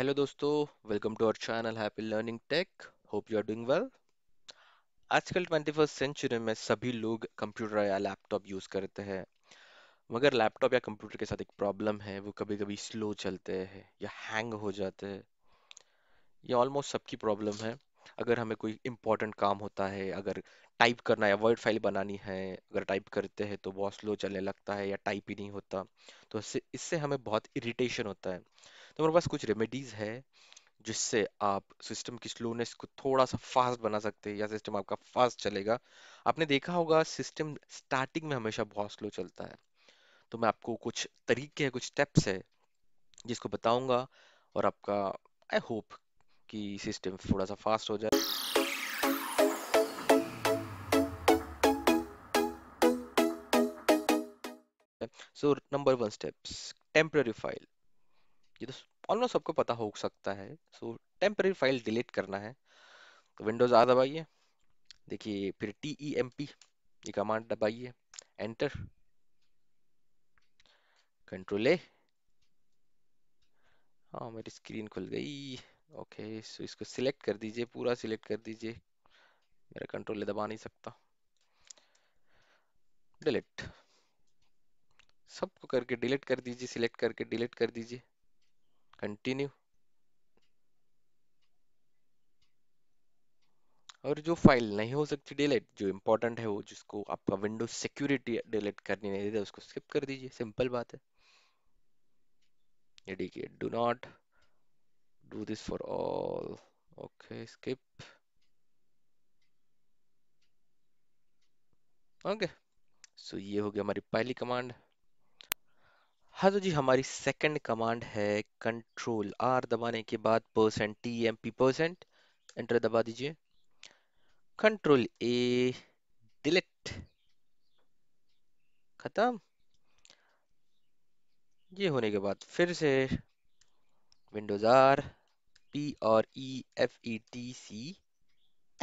hello दोस्तों welcome to our channel happy learning tech hope you are doing well आजकल twenty first century में सभी लोग computer या लैपटॉप यूज़ करते हैं मगर लैपटॉप या कंप्यूटर के साथ एक प्रॉब्लम है वो कभी कभी स्लो चलते हैं या हैंग हो जाते हैं ये ऑलमोस्ट सबकी प्रॉब्लम है अगर हमें कोई इम्पोर्टेंट काम होता है अगर टाइप करना है वर्ड फाइल बनानी है अगर टाइप करते हैं तो बहुत स्लो चलने लगता है या टाइप ही नहीं होता तो इससे इससे हमें बहुत इरिटेशन होता है तो हमारे पास कुछ रेमेडीज़ है जिससे आप सिस्टम की स्लोनेस को थोड़ा सा फास्ट बना सकते हैं या सिस्टम आपका फास्ट चलेगा आपने देखा होगा सिस्टम स्टार्टिंग में हमेशा बहुत स्लो चलता है तो मैं आपको कुछ तरीके हैं कुछ स्टेप्स है जिसको बताऊंगा और आपका आई होप कि सिस्टम थोड़ा सा फास्ट हो जाए so number one steps temporary file ये तो ऑलमोस्ट सबको पता हो सकता है सो टेम्प्रेरी फाइल डिलीट करना है तो विंडोज आ दबाइए देखिए फिर टी ई एम पी ये कमांड दबाइए एंटर कंट्रोल ए हाँ मेरी स्क्रीन खुल गई ओके सो इसको सिलेक्ट कर दीजिए पूरा सिलेक्ट कर दीजिए मेरा कंट्रोल ए दबा नहीं सकता डिलीट सबको करके डिलीट कर दीजिए सिलेक्ट करके डिलीट कर दीजिए कंटिन्यू और जो फाइल नहीं हो सकती डिलीट जो इम्पोर्टेंट है वो जिसको आपका विंडोज सिक्योरिटी डिलीट करनी नहीं देता उसको स्किप कर दीजिए सिंपल बात है ये देखिए do not do this for all okay skip okay so ये हो गया हमारी पहली कमांड हाँ तो जी हमारी सेकंड कमांड है कंट्रोल आर दबाने के बाद percent T M P percent enter दबा दीजिए कंट्रोल ए डिलीट खत्म ये होने के बाद फिर से विंडोज आर पी और E F E T C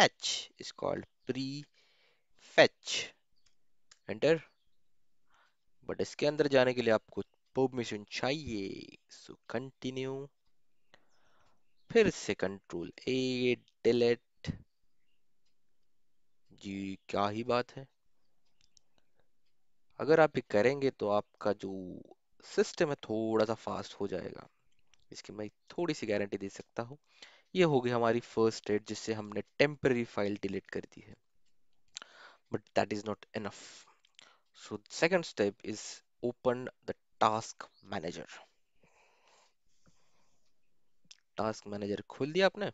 H is called prefetch enter but इसके अंदर जाने के लिए आपको परमिशन चाहिए सो कंटिन्यू फिर से कंट्रोल ए डिलीट जी क्या ही बात है अगर आप ये करेंगे तो आपका जो सिस्टम है थोड़ा सा फास्ट हो जाएगा इसकी मैं थोड़ी सी गारंटी दे सकता हूँ ये हो गई हमारी फर्स्ट स्टेट जिससे हमने टेम्पररी फाइल डिलीट कर दी है but that is not enough so second step is open the task manager task manager खोल दिया आपने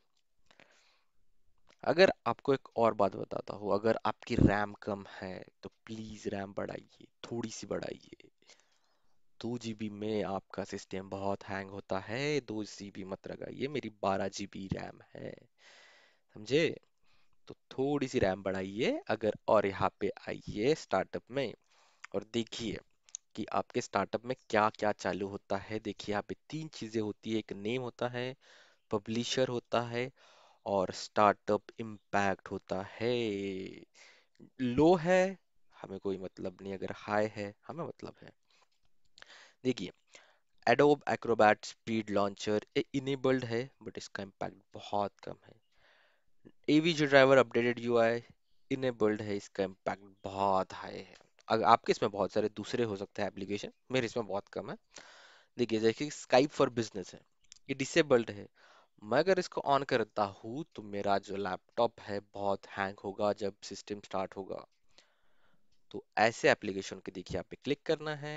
अगर आपको एक और बात बताता हूं अगर आपकी रैम कम है तो प्लीज रैम बढ़ाइए थोड़ी सी बढ़ाइए दो जीबी में आपका सिस्टम बहुत हैंग होता है दो जीबी मत लगाइए मेरी बारह जीबी रैम है समझे तो थोड़ी सी रैम बढ़ाइए अगर और यहाँ पे आइए स्टार्टअप में और देखिए कि आपके स्टार्टअप में क्या क्या चालू होता है देखिए यहाँ पे तीन चीज़ें होती है एक नेम होता है पब्लिशर होता है और स्टार्टअप इम्पैक्ट होता है लो है हमें कोई मतलब नहीं अगर हाई है हमें मतलब है देखिए Adobe Acrobat speed launcher enabled है बट इसका इम्पैक्ट बहुत कम है AVG driver updated U I enabled है इसका इम्पैक्ट बहुत हाई है अगर आपके इसमें बहुत सारे दूसरे हो सकते हैं एप्लीकेशन मेरे इसमें बहुत कम है देखिए जैसे स्काइप फॉर बिजनेस है ये डिसेबल्ड है मैं अगर इसको ऑन करता हूँ तो मेरा जो लैपटॉप है बहुत हैंग होगा जब सिस्टम स्टार्ट होगा तो ऐसे एप्लीकेशन के देखिए आप क्लिक करना है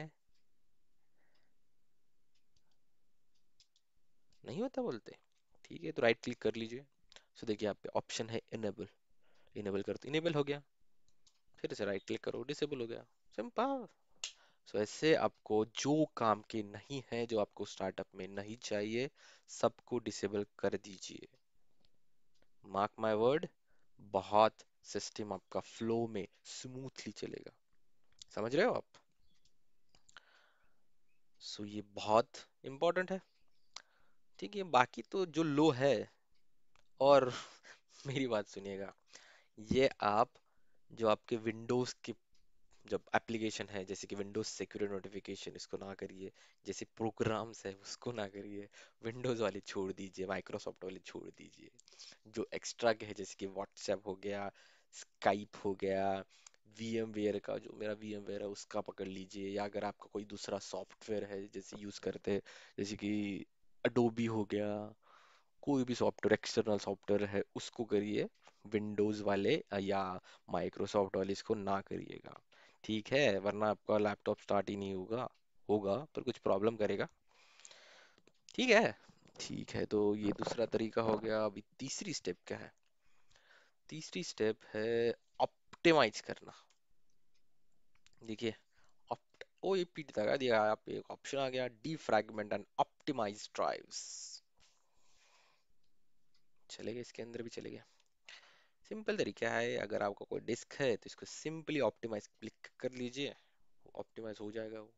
नहीं होता बोलते ठीक है तो राइट क्लिक कर लीजिए सो तो देखिए आप ऑप्शन है इनेबल इनेबल कर तो इनेबल हो गया फिर से राइट क्लिक करो डिसेबल हो गया सिंपल सो so, ऐसे आपको जो काम के नहीं है जो आपको स्टार्टअप में नहीं चाहिए सबको डिसेबल कर दीजिए मार्क माय वर्ड बहुत सिस्टम आपका फ्लो में स्मूथली चलेगा समझ रहे हो आप सो so, ये बहुत इंपॉर्टेंट है ठीक है बाकी तो जो लो है और मेरी बात सुनिएगा ये आप जो आपके विंडोज के जब एप्लीकेशन है जैसे कि विंडोज सिक्योरिटी नोटिफिकेशन इसको ना करिए जैसे प्रोग्राम्स है उसको ना करिए विंडोज वाले छोड़ दीजिए माइक्रोसॉफ्ट वाले छोड़ दीजिए जो एक्स्ट्रा के है जैसे कि व्हाट्सएप हो गया स्काइप हो गया वी एम वेयर का जो मेरा वी एम वेयर है उसका पकड़ लीजिए या अगर आपका कोई दूसरा सॉफ्टवेयर है जैसे यूज़ करते हैं जैसे कि अडोबी हो गया कोई भी सॉफ्टवेयर एक्सटर्नल सॉफ्टवेयर है उसको करिए विंडोज़ वाले या माइक्रोसॉफ्ट वाले इसको ना करिएगा ठीक है वरना आपका लैपटॉप स्टार्ट ही नहीं होगा होगा पर कुछ प्रॉब्लम करेगा ठीक है ठीक है तो ये दूसरा तरीका हो गया अभी तीसरी स्टेप क्या है तीसरी स्टेप है ऑप्टिमाइज करना देखिए ओ ये पीट दिया आप एक ऑप्शन आ गया डी डीफ्रैगमेंट एंड ऑप्टिमाइज ड्राइव्स चले गए इसके अंदर भी चले गए सिंपल तरीका है अगर आपका कोई डिस्क है तो इसको सिंपली ऑप्टिमाइज क्लिक कर लीजिए ऑप्टिमाइज हो जाएगा वो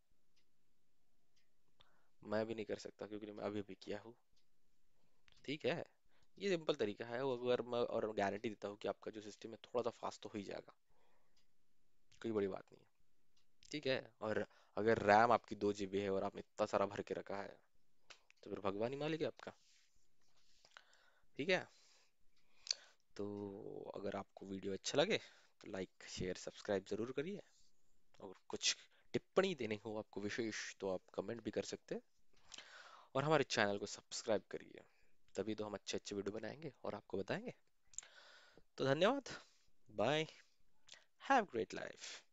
मैं भी नहीं कर सकता क्योंकि मैं अभी अभी किया हूँ ठीक है ये सिंपल तरीका है अगर मैं और गारंटी देता हूँ कि आपका जो सिस्टम है थोड़ा सा फास्ट तो हो ही जाएगा कोई बड़ी बात नहीं है ठीक है और अगर रैम आपकी दो जी है और आपने इतना सारा भर के रखा है तो फिर भगवान ही मालिक है आपका ठीक है तो अगर आपको वीडियो अच्छा लगे तो लाइक शेयर सब्सक्राइब ज़रूर करिए और कुछ टिप्पणी देने हो आपको विशेष तो आप कमेंट भी कर सकते हैं और हमारे चैनल को सब्सक्राइब करिए तभी तो हम अच्छे अच्छे वीडियो बनाएंगे और आपको बताएंगे तो धन्यवाद बाय हैव ग्रेट लाइफ